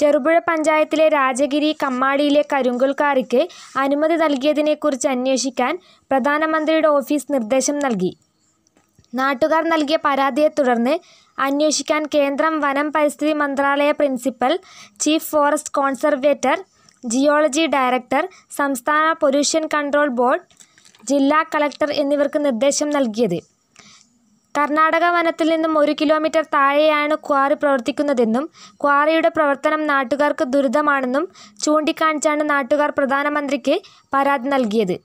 ചെറുപുഴ പഞ്ചായത്തിലെ രാജഗിരി കമ്മാടിയിലെ കരിങ്കൽക്കാരിക്ക് അനുമതി നൽകിയതിനെക്കുറിച്ച് അന്വേഷിക്കാൻ പ്രധാനമന്ത്രിയുടെ ഓഫീസ് നിർദ്ദേശം നൽകി നാട്ടുകാർ നൽകിയ പരാതിയെ തുടർന്ന് അന്വേഷിക്കാൻ കേന്ദ്രം വനം പരിസ്ഥിതി മന്ത്രാലയ principal chief forest conservator geology director സംസ്ഥാന പൊല്യൂഷൻ കൺട്രോൾ ബോർഡ് ജില്ലാ കളക്ടർ എന്നിവർക്ക് നിർദ്ദേശം നൽകിയത് കർണാടക വനത്തിൽ നിന്നും ഒരു കിലോമീറ്റർ താഴെയാണ് ക്വാറി പ്രവർത്തിക്കുന്നതെന്നും ക്വാറിയുടെ പ്രവർത്തനം നാട്ടുകാർക്ക് ദുരിതമാണെന്നും ചൂണ്ടിക്കാണിച്ചാണ് നാട്ടുകാർ പ്രധാനമന്ത്രിക്ക് പരാതി നൽകിയത്